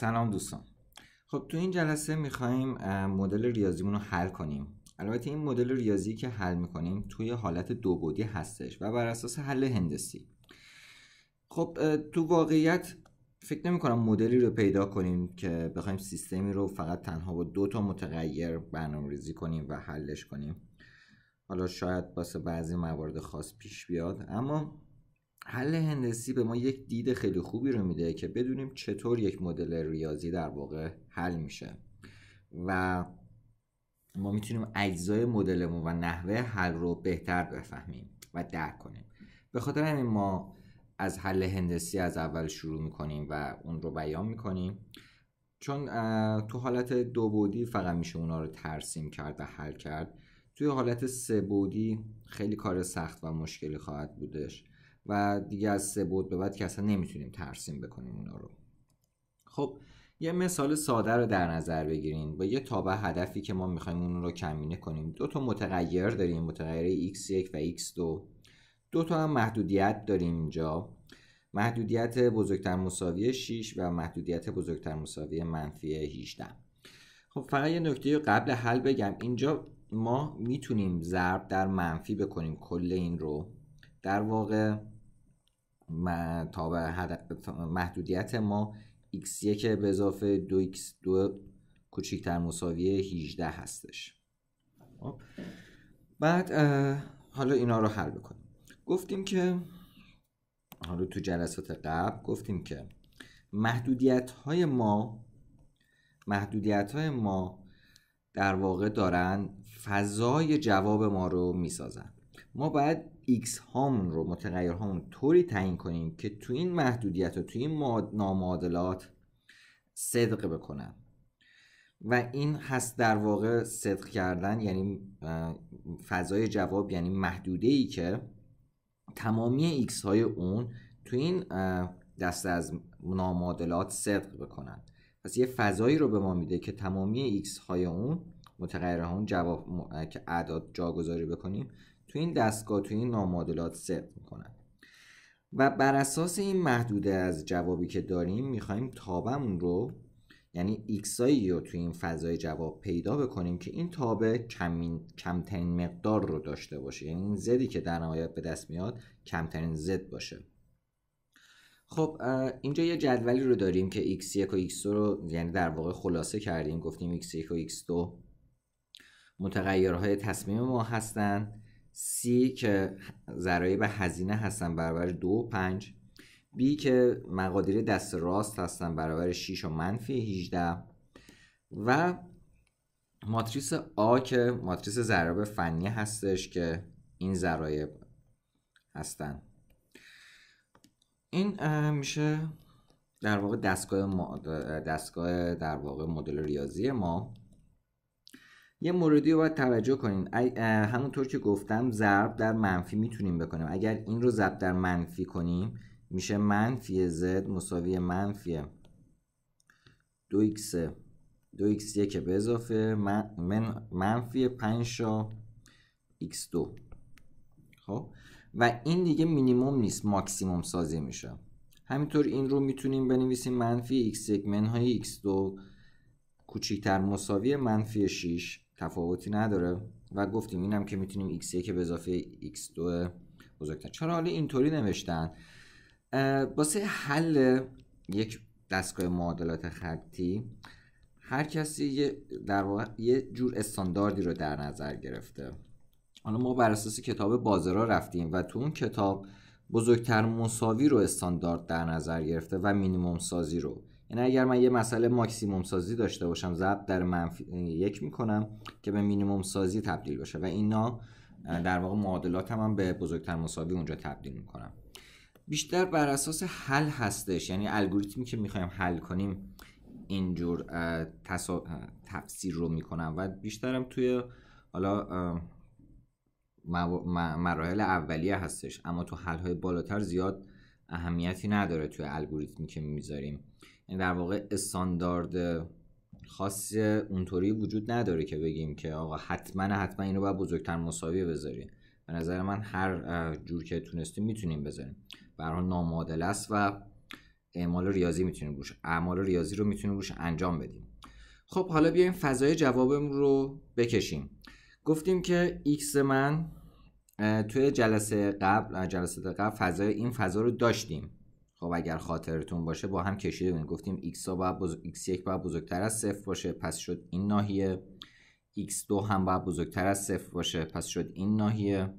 سلام دوستان خب تو این جلسه میخوایم مدل ریاضیمون رو حل کنیم البته این مدل ریاضی که حل میکنیم توی حالت دو بودی هستش و بر اساس حل هندسی خب تو واقعیت فکر نمی کنم مدلی رو پیدا کنیم که بخوایم سیستمی رو فقط تنها با دو تا متغیر برنامه ریزی کنیم و حلش کنیم حالا شاید واسه بعضی موارد خاص پیش بیاد اما حل هندسی به ما یک دید خیلی خوبی رو میده که بدونیم چطور یک مدل ریاضی در واقع حل میشه و ما میتونیم اجزای مدلمون و نحوه حل رو بهتر بفهمیم و درک کنیم به خاطر همین ما از حل هندسی از اول شروع میکنیم و اون رو بیان میکنیم چون تو حالت دو بودی فقط میشه اونا رو ترسیم کرد و حل کرد توی حالت سه بودی خیلی کار سخت و مشکلی خواهد بودش و دیگه از سه بود به بعد که اصلا نمیتونیم ترسیم بکنیم اونا رو خب یه مثال ساده رو در نظر بگیرین با یه تابع هدفی که ما میخوایم اون رو کمینه کنیم دو تا متغیر داریم متغیر x1 و x2 دو تا هم محدودیت داریم اینجا محدودیت بزرگتر مساوی 6 و محدودیت بزرگتر مساوی منفی 18 خب فقط یه نکته قبل حل بگم اینجا ما میتونیم ضرب در منفی بکنیم کل این رو در واقع تا به محدودیت ما x1 به اضافه 2x2 کوچکتر مساوی 18 هستش خب. بعد حالا اینا رو حل بکنیم گفتیم که حالا تو جلسات قبل گفتیم که محدودیت های ما محدودیت های ما در واقع دارن فضای جواب ما رو میسازن ما باید x هامون رو متغیر هامون طوری تعیین کنیم که تو این محدودیت و تو این نامعادلات صدق بکنن و این هست در واقع صدق کردن یعنی فضای جواب یعنی محدوده ای که تمامی x های اون تو این دست از نامعادلات صدق بکنن پس یه فضایی رو به ما میده که تمامی x های اون متغیر اون جواب که اعداد جاگذاری بکنیم تو این دستگاه تو این نامعادلات صدق میکنن و بر اساس این محدوده از جوابی که داریم میخوایم تابمون رو یعنی ایکس رو تو این فضای جواب پیدا بکنیم که این تابه کمترین مقدار رو داشته باشه یعنی این زدی که در نهایت به دست میاد کمترین زد باشه خب اینجا یه جدولی رو داریم که x1 و x2 رو یعنی در واقع خلاصه کردیم گفتیم x1 و x2 متغیرهای تصمیم ما هستند سی که ضرایب هزینه هستن برابر دو پنج بی که مقادیر دست راست هستن برابر 6 و منفی 18 و ماتریس A که ماتریس ضرایب فنی هستش که این ضرایب هستن این میشه در واقع دستگاه, دستگاه در واقع مدل ریاضی ما یه موردی رو باید توجه کنین همونطور که گفتم ضرب در منفی میتونیم بکنیم اگر این رو ضرب در منفی کنیم میشه منفی z مساوی منفی 2x 2x1 به اضافه من منفی 5 x2 خب و این دیگه مینیموم نیست ماکسیموم سازی میشه همینطور این رو میتونیم بنویسیم منفی x1 منهای x2 کوچیکتر مساوی منفی 6 تفاوتی نداره و گفتیم اینم که میتونیم x1 به اضافه x2 بزرگتر چرا حالا اینطوری نوشتن واسه حل یک دستگاه معادلات خطی هر کسی در واقع یه جور استانداردی رو در نظر گرفته حالا ما بر اساس کتاب بازرا رفتیم و تو اون کتاب بزرگتر مساوی رو استاندارد در نظر گرفته و مینیموم سازی رو یعنی اگر من یه مسئله ماکسیموم سازی داشته باشم ضرب در منفی یک میکنم که به مینیموم سازی تبدیل بشه و اینا در واقع معادلات هم, به بزرگتر مساوی اونجا تبدیل میکنم بیشتر بر اساس حل هستش یعنی الگوریتمی که میخوایم حل کنیم اینجور تفسیر رو میکنم و بیشترم توی حالا مراحل اولیه هستش اما تو حل های بالاتر زیاد اهمیتی نداره توی الگوریتمی که میذاریم این یعنی در واقع استاندارد خاصی اونطوری وجود نداره که بگیم که آقا حتما حتما اینو باید بزرگتر مساوی بذاریم به نظر من هر جور که تونستیم میتونیم بذاریم برای نامادل است و اعمال ریاضی میتونیم روش اعمال ریاضی رو میتونیم روش انجام بدیم خب حالا بیایم فضای جوابمون رو بکشیم گفتیم که x من توی جلسه قبل جلسه قبل فضای این فضا رو داشتیم خب اگر خاطرتون باشه با هم کشیده بودیم گفتیم x باید بزرگ... x1 باید بزرگتر از صفر باشه پس شد این ناحیه x2 هم باید بزرگتر از صفر باشه پس شد این ناحیه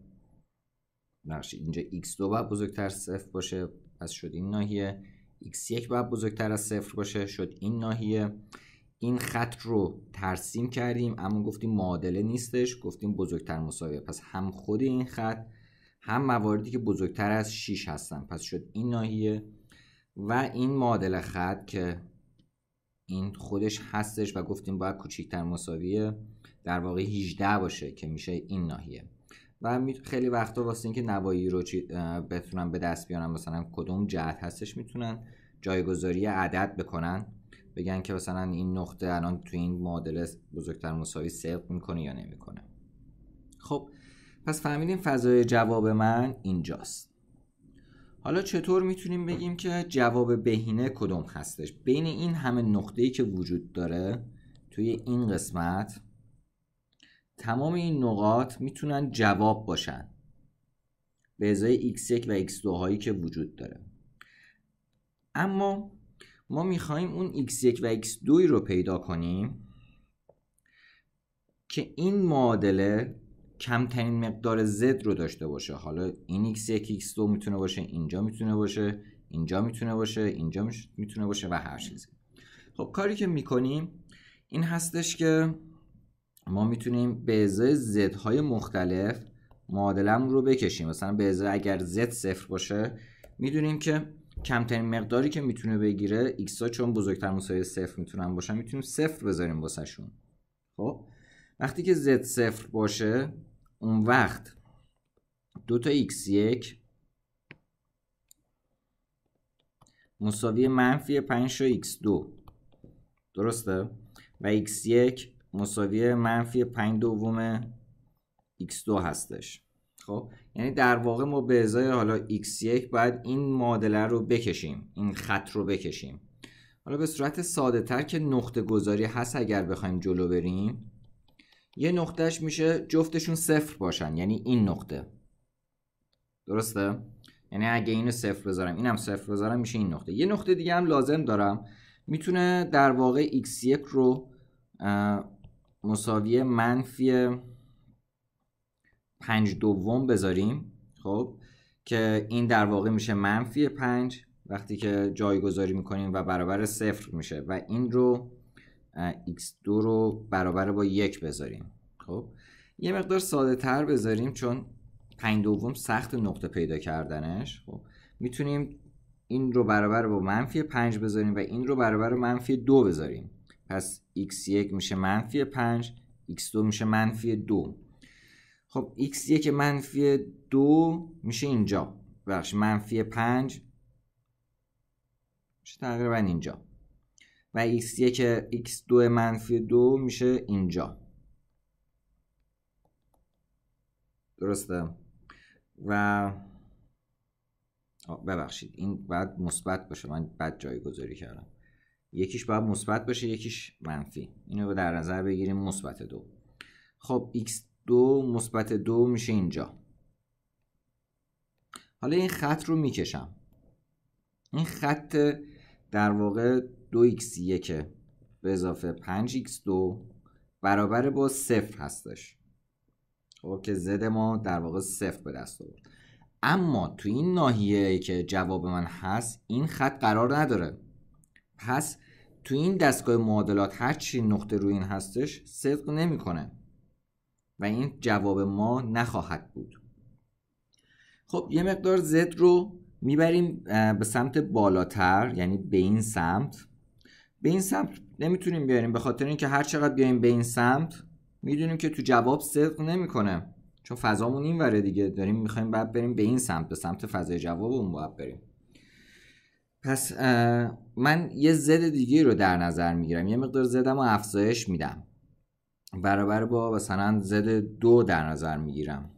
بخش اینجا x2 باید بزرگتر از صفر باشه پس شد این ناحیه x1 باید بزرگتر از صفر باشه شد این ناحیه این خط رو ترسیم کردیم اما گفتیم معادله نیستش گفتیم بزرگتر مساویه پس هم خود این خط هم مواردی که بزرگتر از 6 هستن پس شد این ناحیه و این معادل خط که این خودش هستش و گفتیم باید کوچکتر مساوی در واقع 18 باشه که میشه این ناحیه و خیلی وقتا واسه اینکه نوایی رو بتونن به دست بیارن مثلا کدوم جهت هستش میتونن جایگذاری عدد بکنن بگن که مثلا این نقطه الان تو این معادله بزرگتر مساوی صدق میکنه یا نمیکنه خب پس فهمیدیم فضای جواب من اینجاست حالا چطور میتونیم بگیم که جواب بهینه کدوم هستش بین این همه نقطه‌ای که وجود داره توی این قسمت تمام این نقاط میتونن جواب باشن به ازای x1 و x2 هایی که وجود داره اما ما میخواهیم اون x1 و x2 رو پیدا کنیم که این معادله کمترین مقدار Z رو داشته باشه حالا این x1 x2 میتونه باشه اینجا میتونه باشه اینجا میتونه باشه اینجا میتونه باشه و هر چیزی خب کاری که میکنیم این هستش که ما میتونیم به ازای Z های مختلف معادلم رو بکشیم مثلا به ازای اگر Z صفر باشه میدونیم که کمترین مقداری که میتونه بگیره x ها چون بزرگتر مساوی صفر میتونن باشن میتونیم صفر بذاریم شون خب وقتی که z صفر باشه اون وقت دو تا x 1 مساوی منفی 5 و x2 درسته؟ و x1 مساوی منفی 5 دوم x2 هستش خب یعنی در واقع ما به ازای حالا x1 باید این معادله رو بکشیم این خط رو بکشیم حالا به صورت ساده تر که نقطه گذاری هست اگر بخوایم جلو بریم یه نقطهش میشه جفتشون صفر باشن یعنی این نقطه درسته یعنی اگه اینو صفر بذارم اینم صفر بذارم میشه این نقطه یه نقطه دیگه هم لازم دارم میتونه در واقع x1 رو مساوی منفی 5 دوم بذاریم خب که این در واقع میشه منفی 5 وقتی که جایگذاری میکنیم و برابر صفر میشه و این رو x2 رو برابر با یک بذاریم خب یه مقدار ساده تر بذاریم چون پنج دوم سخت نقطه پیدا کردنش خب میتونیم این رو برابر با منفی 5 بذاریم و این رو برابر با منفی دو بذاریم پس x1 میشه منفی 5 x2 میشه منفی 2 خب x1 منفی 2 میشه اینجا بخش منفی 5 میشه تقریبا اینجا و x1 x2 منفی 2 میشه اینجا درسته و ببخشید این بعد مثبت باشه من بد گذاری کردم یکیش باید مثبت باشه یکیش منفی اینو در نظر بگیریم مثبت دو خب x2 مثبت دو میشه اینجا حالا این خط رو میکشم این خط در واقع 2x1 به اضافه 5x2 برابر با صفر هستش خب که زد ما در واقع صفر به دست آورد اما تو این ناحیه که جواب من هست این خط قرار نداره پس تو این دستگاه معادلات هر چی نقطه روی این هستش صدق نمیکنه و این جواب ما نخواهد بود خب یه مقدار زد رو میبریم به سمت بالاتر یعنی به این سمت به این سمت نمیتونیم بیاریم به خاطر اینکه هر چقدر بیایم به این سمت میدونیم که تو جواب صدق نمیکنه چون فضامون این وره دیگه داریم میخوایم بعد بریم به این سمت به سمت فضای جوابمون باید بریم پس من یه زد دیگه رو در نظر میگیرم یه مقدار زدم و افزایش میدم برابر با مثلا زد دو در نظر میگیرم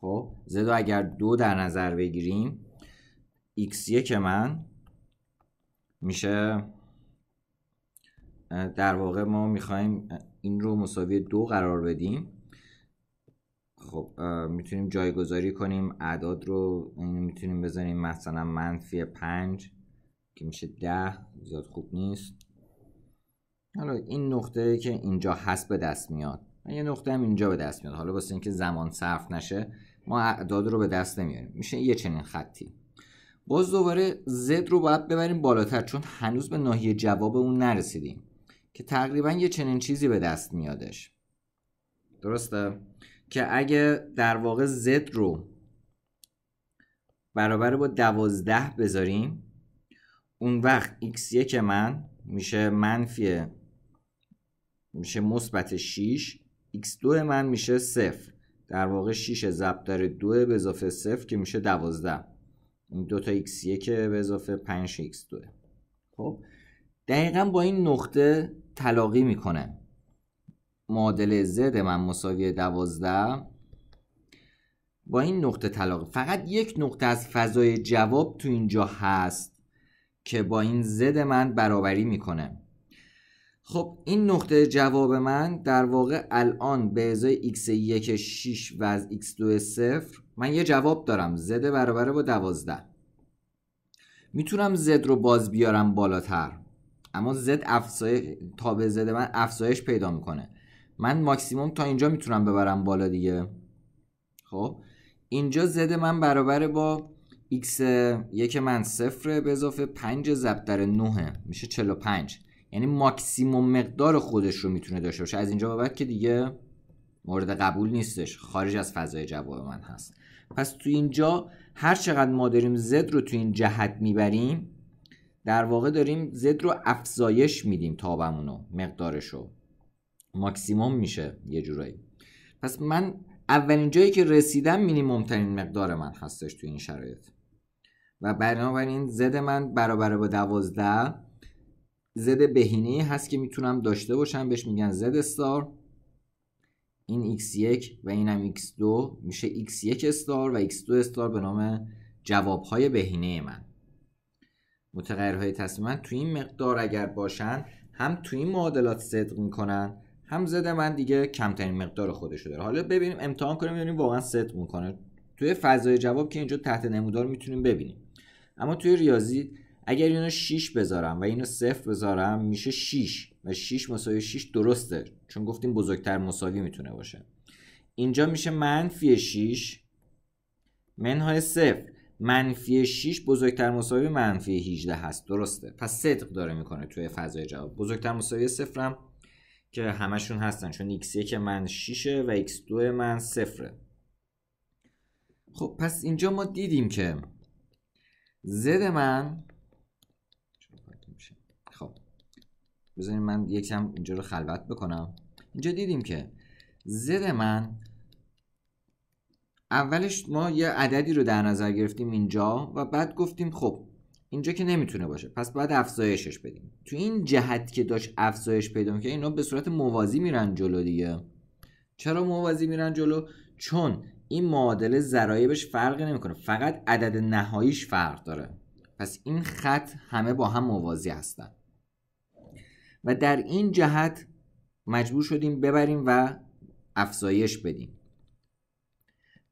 خب زد اگر دو در نظر بگیریم x1 من میشه در واقع ما میخوایم این رو مساوی دو قرار بدیم خب میتونیم جایگذاری کنیم اعداد رو یعنی میتونیم بزنیم مثلا منفی پنج که میشه ده زیاد خوب نیست حالا این نقطه که اینجا هست به دست میاد یه نقطه هم اینجا به دست میاد حالا واسه اینکه زمان صرف نشه ما اعداد رو به دست نمیاریم میشه یه چنین خطی باز دوباره Z رو باید ببریم بالاتر چون هنوز به ناحیه جواب اون نرسیدیم که تقریبا یه چنین چیزی به دست میادش درسته که اگه در واقع Z رو برابر با دوازده بذاریم اون وقت x1 من میشه منفی میشه مثبت 6 x2 من میشه صفر در واقع 6 ضرب در 2 به اضافه صفر که میشه 12 این دو تا x 1 به اضافه 5 x 2 خب دقیقا با این نقطه تلاقی میکنه معادله z من مساوی 12 با این نقطه تلاقی فقط یک نقطه از فضای جواب تو اینجا هست که با این زد من برابری میکنه خب این نقطه جواب من در واقع الان به ازای x1 6 و از x2 0 من یه جواب دارم z برابر با 12 میتونم z رو باز بیارم بالاتر اما z افزایش به z من افزایش پیدا میکنه من ماکسیموم تا اینجا میتونم ببرم بالا دیگه خب اینجا z من برابر با x یک من صفره به اضافه 5 ضرب در 9 میشه 45 یعنی ماکسیموم مقدار خودش رو میتونه داشته باشه از اینجا به بعد که دیگه مورد قبول نیستش خارج از فضای جواب من هست پس تو اینجا هر چقدر ما داریم زد رو تو این جهت میبریم در واقع داریم زد رو افزایش میدیم تابمونو مقدارش رو ماکسیموم میشه یه جورایی پس من اولین جایی که رسیدم مینیموم ترین مقدار من هستش تو این شرایط و بنابراین زد من برابر با دوازده زد بهینه هست که میتونم داشته باشم بهش میگن زد استار این x1 و اینم x2 میشه x1 استار و x2 استار به نام جوابهای بهینه من متغیرهای تصمیم تو این مقدار اگر باشن هم تو این معادلات صدق میکنن هم زد من دیگه کمترین مقدار خودشو داره حالا ببینیم امتحان کنیم ببینیم واقعا صدق میکنه توی فضای جواب که اینجا تحت نمودار میتونیم ببینیم اما توی ریاضی اگر اینو 6 بذارم و اینو صفر بذارم میشه 6 و 6 مساوی 6 درسته چون گفتیم بزرگتر مساوی میتونه باشه اینجا میشه منفی 6 منهای صفر منفی 6 بزرگتر مساوی منفی 18 هست درسته پس صدق داره میکنه توی فضای جواب بزرگتر مساوی هم که همشون هستن چون x1 من 6 و x2 من صفره خب پس اینجا ما دیدیم که زد من بذارین من یکم اینجا رو خلوت بکنم اینجا دیدیم که زد من اولش ما یه عددی رو در نظر گرفتیم اینجا و بعد گفتیم خب اینجا که نمیتونه باشه پس باید افزایشش بدیم تو این جهت که داشت افزایش پیدا که اینا به صورت موازی میرن جلو دیگه چرا موازی میرن جلو چون این معادله ذرایبش فرقی نمیکنه فقط عدد نهاییش فرق داره پس این خط همه با هم موازی هستن و در این جهت مجبور شدیم ببریم و افزایش بدیم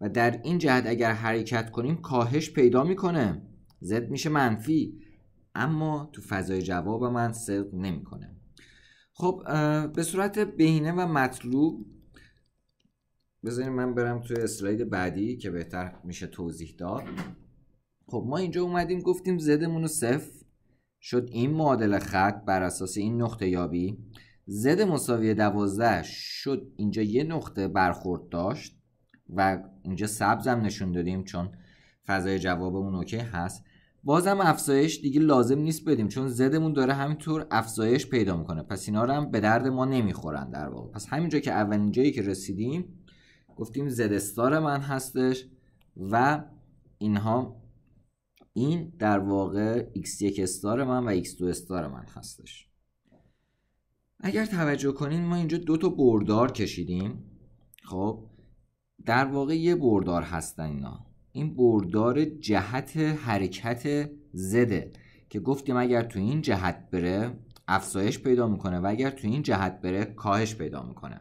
و در این جهت اگر حرکت کنیم کاهش پیدا میکنه زد میشه منفی اما تو فضای جواب من صدق نمیکنه خب به صورت بهینه و مطلوب بذاریم من برم توی اسلاید بعدی که بهتر میشه توضیح داد خب ما اینجا اومدیم گفتیم زدمون رو صفر شد این معادل خط بر اساس این نقطه یابی زد مساوی دوازده شد اینجا یه نقطه برخورد داشت و اینجا سبز نشون دادیم چون فضای جوابمون اوکی هست بازم افزایش دیگه لازم نیست بدیم چون زدمون داره همینطور افزایش پیدا میکنه پس اینا رو هم به درد ما نمیخورن در واقع پس همینجا که اولین جایی که رسیدیم گفتیم زد استار من هستش و اینها این در واقع x1 استار من و x2 استار من هستش اگر توجه کنین ما اینجا دو تا بردار کشیدیم خب در واقع یه بردار هستن اینا این بردار جهت حرکت زده که گفتیم اگر تو این جهت بره افزایش پیدا میکنه و اگر تو این جهت بره کاهش پیدا میکنه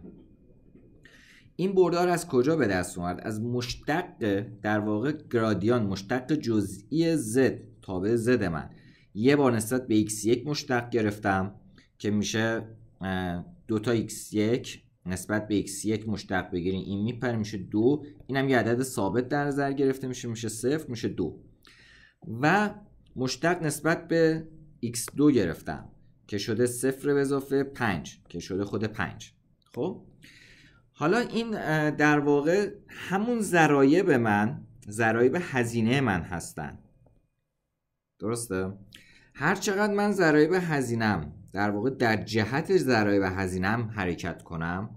این بردار از کجا به دست اومد از مشتق در واقع گرادیان مشتق جزئی z تابع z من یه بار نسبت به x1 مشتق گرفتم که میشه تا x1 نسبت به x1 مشتق بگیریم این میپره میشه دو اینم یه عدد ثابت در نظر گرفته میشه میشه صفر میشه دو و مشتق نسبت به x2 گرفتم که شده صفر به اضافه 5 که شده خود 5 خب حالا این در واقع همون ذرایب من ذرایب هزینه من هستن درسته هر چقدر من ذرایب هزینم در واقع در جهت ذرایب هزینم حرکت کنم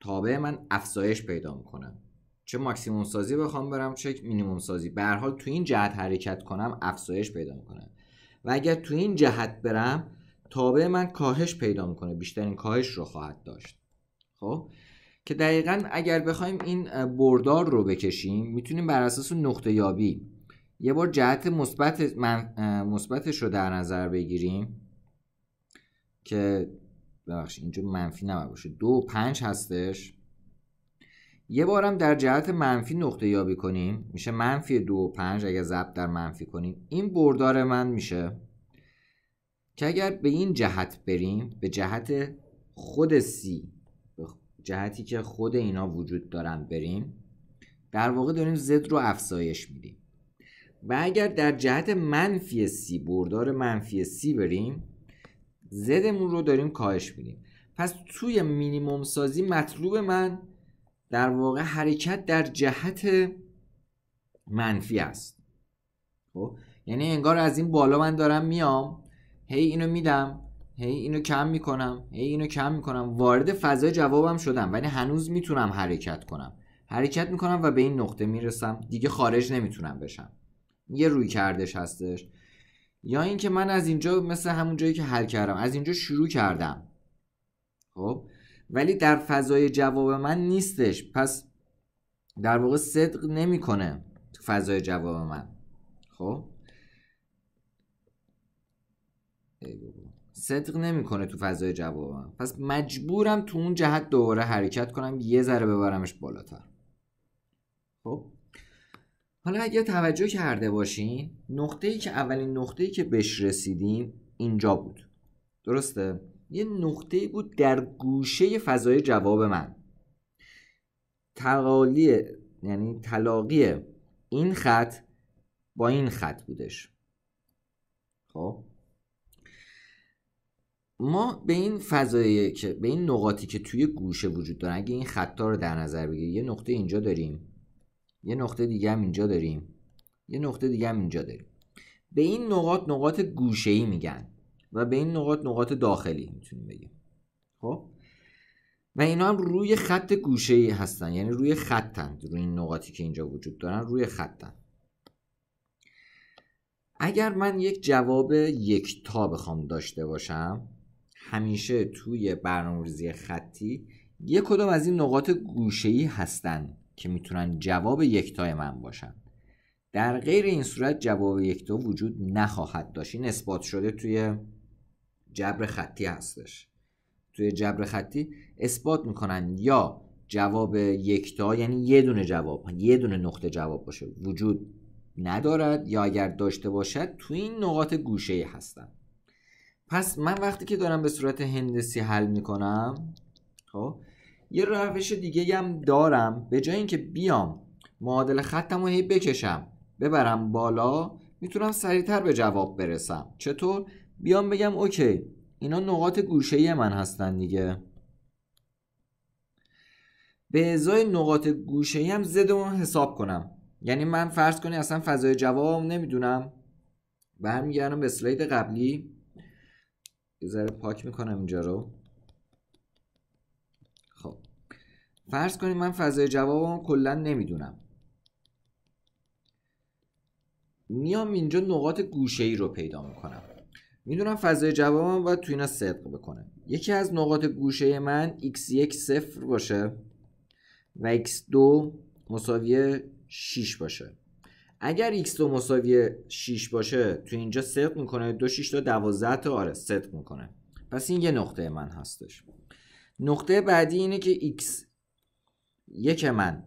تابع من افزایش پیدا میکنم. چه ماکسیموم سازی بخوام برم چه مینیموم سازی به حال تو این جهت حرکت کنم افزایش پیدا میکنم. و اگر تو این جهت برم تابع من کاهش پیدا میکنه بیشترین کاهش رو خواهد داشت خب که دقیقا اگر بخوایم این بردار رو بکشیم میتونیم بر اساس نقطه یابی یه بار جهت مثبت مثبتش رو در نظر بگیریم که ببخشید اینجا منفی نباید باشه دو پنج هستش یه هم در جهت منفی نقطه یابی کنیم میشه منفی دو و پنج اگر ضبط در منفی کنیم این بردار من میشه که اگر به این جهت بریم به جهت خود سی جهتی که خود اینا وجود دارن بریم در واقع داریم زد رو افزایش میدیم و اگر در جهت منفی سی بردار منفی سی بریم زدمون رو داریم کاهش میدیم پس توی مینیموم سازی مطلوب من در واقع حرکت در جهت منفی است خب یعنی انگار از این بالا من دارم میام هی اینو میدم هی اینو کم میکنم هی اینو کم میکنم وارد فضای جوابم شدم ولی هنوز میتونم حرکت کنم حرکت میکنم و به این نقطه میرسم دیگه خارج نمیتونم بشم یه روی کردش هستش یا اینکه من از اینجا مثل همون جایی که حل کردم از اینجا شروع کردم خب ولی در فضای جواب من نیستش پس در واقع صدق نمیکنه تو فضای جواب من خب صدق نمیکنه تو فضای جوابم پس مجبورم تو اون جهت دوباره حرکت کنم یه ذره ببرمش بالاتر خب حالا اگه توجه کرده باشین نقطه ای که اولین نقطه ای که بهش رسیدیم اینجا بود درسته یه نقطه ای بود در گوشه فضای جواب من تقالی یعنی تلاقی این خط با این خط بودش خب ما به این فضایی که به این نقاطی که توی گوشه وجود دارن اگه این خطا رو در نظر بگیریم یه نقطه اینجا داریم یه نقطه دیگه هم اینجا داریم یه نقطه دیگه هم اینجا داریم به این نقاط نقاط گوشه ای میگن و به این نقاط نقاط داخلی میتونیم بگیم خب و اینا هم روی خط گوشه ای هستن یعنی روی خطن روی این نقاطی که اینجا وجود دارن روی خطن اگر من یک جواب تا بخوام داشته باشم همیشه توی برنامه‌ریزی خطی یک کدام از این نقاط گوشه‌ای هستند که میتونن جواب یکتای من باشن در غیر این صورت جواب یکتا وجود نخواهد داشت این اثبات شده توی جبر خطی هستش توی جبر خطی اثبات میکنن یا جواب یکتا یعنی یه دونه جواب یه دونه نقطه جواب باشه وجود ندارد یا اگر داشته باشد توی این نقاط گوشه هستن پس من وقتی که دارم به صورت هندسی حل میکنم خب یه روش دیگه هم دارم به جای اینکه بیام معادل خطم رو هی بکشم ببرم بالا میتونم سریعتر به جواب برسم چطور بیام بگم اوکی اینا نقاط گوشه من هستن دیگه به ازای نقاط گوشه هم زدمون حساب کنم یعنی من فرض کنی اصلا فضای جواب نمیدونم برمیگردم به سلاید قبلی یه ذره پاک میکنم اینجا رو خب فرض کنید من فضای جوابم کلا نمیدونم میام اینجا نقاط گوشه ای رو پیدا میکنم میدونم فضای جوابم باید تو اینا صدق بکنه یکی از نقاط گوشه من x1 صفر باشه و x2 مساوی 6 باشه اگر x دو مساوی 6 باشه تو اینجا صدق میکنه دو 6 تا 12 تا آره صدق میکنه پس این یه نقطه من هستش نقطه بعدی اینه که x یک من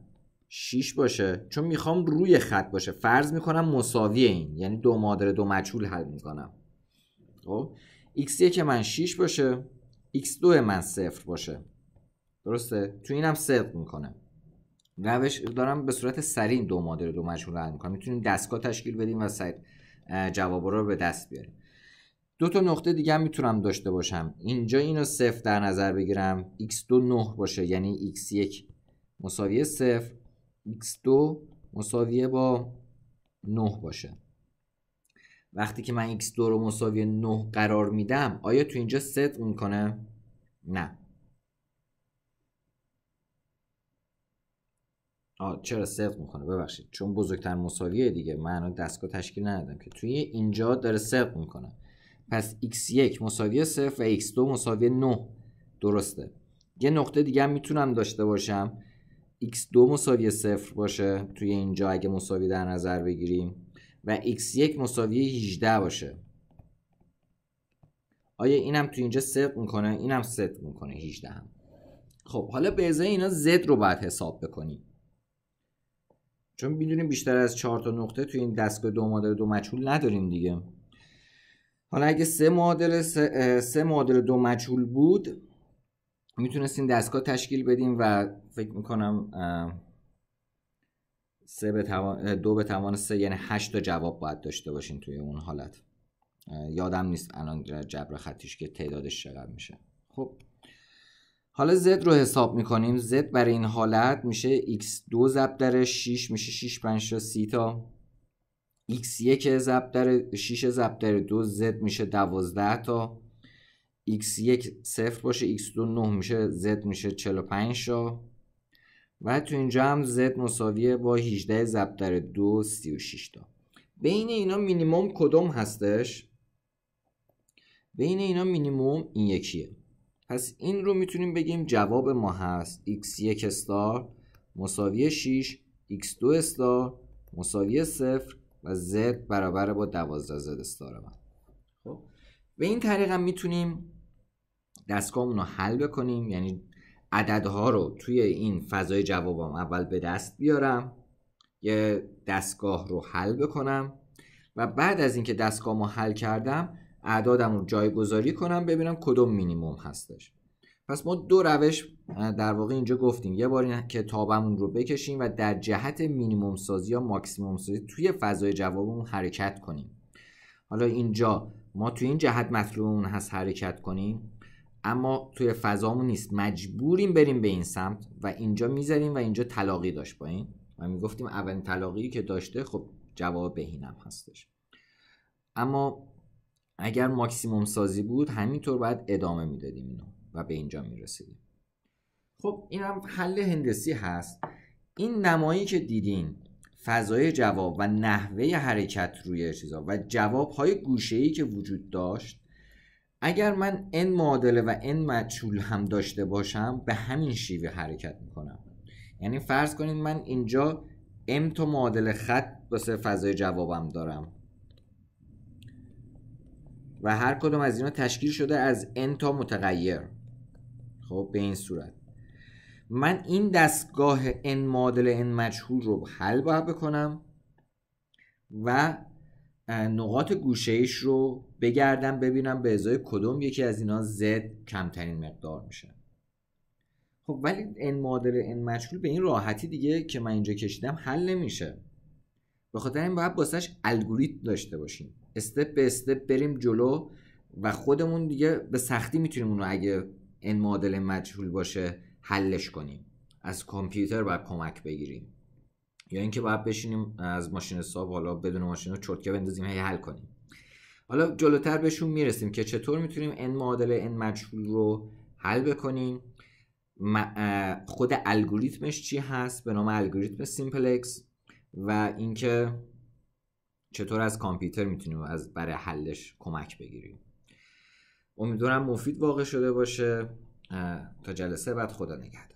6 باشه چون میخوام روی خط باشه فرض میکنم مساوی این یعنی دو مادر دو مچول حل میکنم خب x یک من 6 باشه x 2 من صفر باشه درسته تو اینم صدق میکنه روش دارم به صورت سریع دو مدل دو مجموعه رو میکنم میتونیم دستگاه تشکیل بدیم و سریع جواب رو به دست بیاریم دو تا نقطه دیگه هم میتونم داشته باشم اینجا اینو صفر در نظر بگیرم x2 9 باشه یعنی x1 مساوی صفر x2 مساویه با 9 باشه وقتی که من x2 رو مساوی 9 قرار میدم آیا تو اینجا صدق میکنه؟ نه چرا صفر میکنه ببخشید چون بزرگتر مساویه دیگه من دستگاه تشکیل ندادم که توی اینجا داره صفر میکنه پس x1 مساوی صفر و x2 مساوی 9 درسته یه نقطه دیگه هم میتونم داشته باشم x2 مساوی صفر باشه توی اینجا اگه مساوی در نظر بگیریم و x1 مساوی 18 باشه آیا اینم توی اینجا صدق میکنه اینم صدق میکنه 18 هم خب حالا به ازای اینا z رو باید حساب بکنیم چون میدونیم بیشتر از چهار تا نقطه توی این دستگاه دو معادل دو مجهول نداریم دیگه حالا اگه سه معادل سه, دو مجهول بود میتونستیم دستگاه تشکیل بدیم و فکر میکنم سه به توان دو به توان سه یعنی هشت تا جواب باید داشته باشین توی اون حالت یادم نیست الان جبر خطیش که تعدادش چقدر میشه خب حالا z رو حساب میکنیم z برای این حالت میشه x2 ضرب در 6 میشه 6 5 تا 30 تا x1 ضرب در 6 ضرب در 2 z میشه 12 تا x1 0 باشه x2 9 میشه z میشه 45 تا و تو اینجا هم z مساویه با 18 ضرب در 2 36 تا بین اینا مینیمم کدوم هستش بین اینا مینیمم این یکیه پس این رو میتونیم بگیم جواب ما هست x1 استار مساوی 6 x2 استار مساوی 0 و z برابر با 12 z استار من خب به این طریق هم میتونیم دستگاهمون رو حل بکنیم یعنی عددها رو توی این فضای جوابم اول به دست بیارم یه دستگاه رو حل بکنم و بعد از اینکه دستگاه ما حل کردم اعدادم رو جایگذاری کنم ببینم کدوم مینیموم هستش پس ما دو روش در واقع اینجا گفتیم یه بار این کتابمون رو بکشیم و در جهت مینیموم سازی یا ماکسیموم سازی توی فضای جوابمون حرکت کنیم حالا اینجا ما توی این جهت مطلوبمون هست حرکت کنیم اما توی فضامون نیست مجبوریم بریم به این سمت و اینجا میذاریم و اینجا تلاقی داشت با این و میگفتیم اولین تلاقی که داشته خب جواب بهینم هستش اما اگر ماکسیموم سازی بود همینطور باید ادامه میدادیم اینو و به اینجا میرسیدیم خب این هم حل هندسی هست این نمایی که دیدین فضای جواب و نحوه حرکت روی چیزا و جواب های گوشه که وجود داشت اگر من این معادله و n مچول هم داشته باشم به همین شیوه حرکت میکنم یعنی فرض کنید من اینجا m تا معادله خط واسه فضای جوابم دارم و هر کدوم از اینا تشکیل شده از n تا متغیر خب به این صورت من این دستگاه n معادل n مجهول رو حل باید بکنم و نقاط ایش رو بگردم ببینم به ازای کدوم یکی از اینا z کمترین مقدار میشه خب ولی n معادل n مجهول به این راحتی دیگه که من اینجا کشیدم حل نمیشه به خاطر این باید باستش الگوریتم داشته باشیم استپ به استپ بریم جلو و خودمون دیگه به سختی میتونیم اونو اگه این معادله مجهول باشه حلش کنیم از کامپیوتر باید کمک بگیریم یا اینکه باید بشینیم از ماشین حساب حالا بدون ماشین چرتکه بندازیم هی حل کنیم حالا جلوتر بهشون میرسیم که چطور میتونیم این معادله این مجهول رو حل بکنیم خود الگوریتمش چی هست به نام الگوریتم سیمپلکس و اینکه چطور از کامپیوتر میتونیم از برای حلش کمک بگیریم امیدوارم مفید واقع شده باشه تا جلسه بعد خدا نگهدار